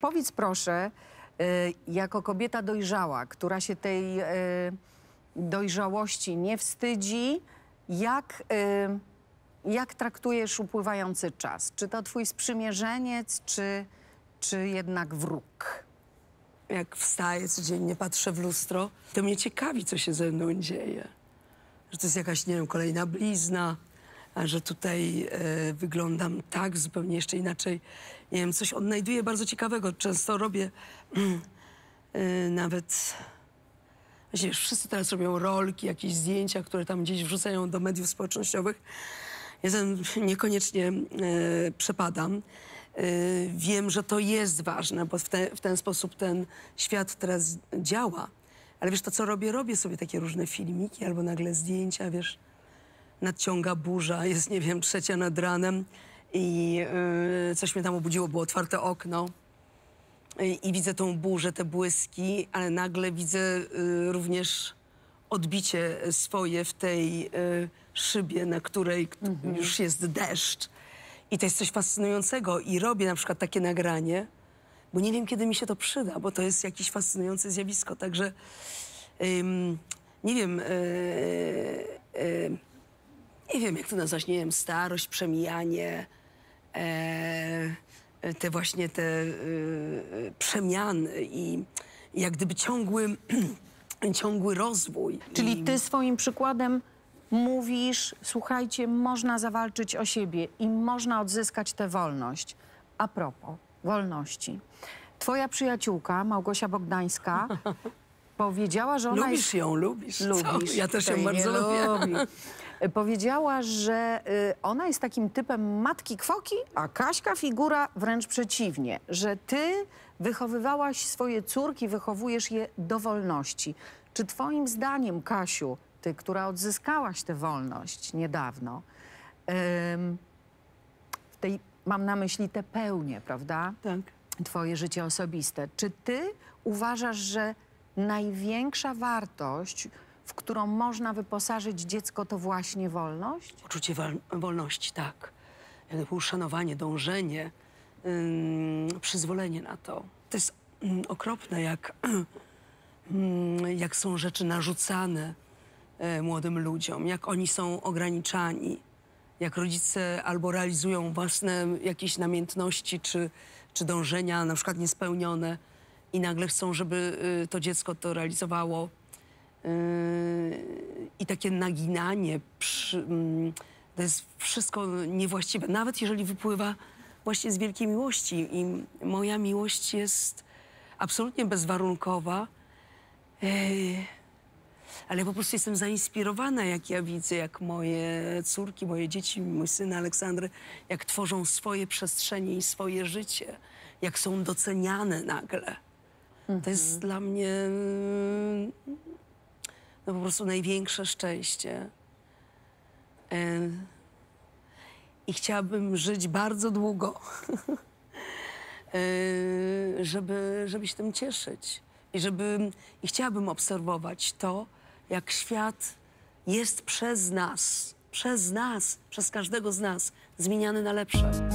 Powiedz proszę, y, jako kobieta dojrzała, która się tej y, dojrzałości nie wstydzi, jak, y, jak traktujesz upływający czas? Czy to twój sprzymierzeniec, czy, czy jednak wróg? Jak wstaję codziennie, patrzę w lustro, to mnie ciekawi, co się ze mną dzieje. Że to jest jakaś, nie wiem, kolejna blizna, a że tutaj e, wyglądam tak, zupełnie jeszcze inaczej. Nie wiem, coś odnajduję bardzo ciekawego. Często robię mm, e, nawet... Właśnie wszyscy teraz robią rolki, jakieś zdjęcia, które tam gdzieś wrzucają do mediów społecznościowych. Ja ten niekoniecznie e, przepadam. E, wiem, że to jest ważne, bo w, te, w ten sposób ten świat teraz działa. Ale wiesz, to co robię, robię sobie takie różne filmiki albo nagle zdjęcia, wiesz nadciąga burza, jest, nie wiem, trzecia nad ranem i yy, coś mnie tam obudziło, było otwarte okno i widzę tą burzę, te błyski, ale nagle widzę yy, również odbicie swoje w tej y, szybie, na której mhm. już jest deszcz. I to jest coś fascynującego i robię na przykład takie nagranie, bo nie wiem, kiedy mi się to przyda, bo to jest jakieś fascynujące zjawisko, także nie wiem... Yy, nie wiem jak to nazwać, nie wiem, starość, przemijanie, e, te właśnie te e, przemiany i jak gdyby ciągły, ciągły rozwój. Czyli ty swoim przykładem mówisz, słuchajcie, można zawalczyć o siebie i można odzyskać tę wolność. A propos wolności. Twoja przyjaciółka, Małgosia Bogdańska, powiedziała, że ona... Lubisz jest... ją, lubisz. Lubisz. Co? Ja też ją bardzo lubię. Lubi. Powiedziała, że y, ona jest takim typem matki kwoki, a Kaśka figura wręcz przeciwnie, że ty wychowywałaś swoje córki, wychowujesz je do wolności. Czy twoim zdaniem, Kasiu, ty, która odzyskałaś tę wolność niedawno, w tej, mam na myśli te pełnie, prawda? Tak. Twoje życie osobiste. Czy ty uważasz, że największa wartość którą można wyposażyć dziecko, to właśnie wolność? Poczucie wolności, tak. uszanowanie, dążenie, yy, przyzwolenie na to. To jest yy, okropne, jak, yy, jak są rzeczy narzucane e, młodym ludziom, jak oni są ograniczani, jak rodzice albo realizują własne jakieś namiętności czy, czy dążenia, na przykład niespełnione, i nagle chcą, żeby y, to dziecko to realizowało Yy, i takie naginanie, przy, mm, to jest wszystko niewłaściwe. Nawet jeżeli wypływa właśnie z wielkiej miłości i moja miłość jest absolutnie bezwarunkowa, yy, ale po prostu jestem zainspirowana, jak ja widzę, jak moje córki, moje dzieci, mój syn Aleksandry, jak tworzą swoje przestrzenie i swoje życie, jak są doceniane nagle. To jest mhm. dla mnie mm, no po prostu największe szczęście. E, I chciałabym żyć bardzo długo, e, żeby, żeby się tym cieszyć. I, żeby, I chciałabym obserwować to, jak świat jest przez nas, przez nas, przez każdego z nas zmieniany na lepsze.